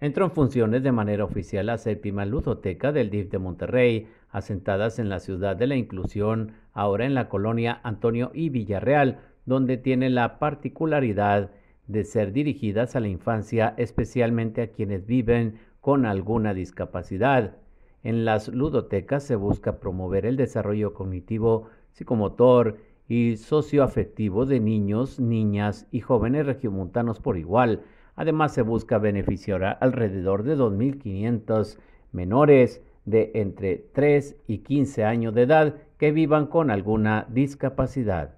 entró en funciones de manera oficial la séptima ludoteca del DIF de Monterrey, asentadas en la ciudad de la inclusión, ahora en la colonia Antonio y Villarreal, donde tiene la particularidad de ser dirigidas a la infancia, especialmente a quienes viven con alguna discapacidad. En las ludotecas se busca promover el desarrollo cognitivo, psicomotor y socioafectivo de niños, niñas y jóvenes regiomontanos por igual, Además, se busca beneficiar a alrededor de 2.500 menores de entre 3 y 15 años de edad que vivan con alguna discapacidad.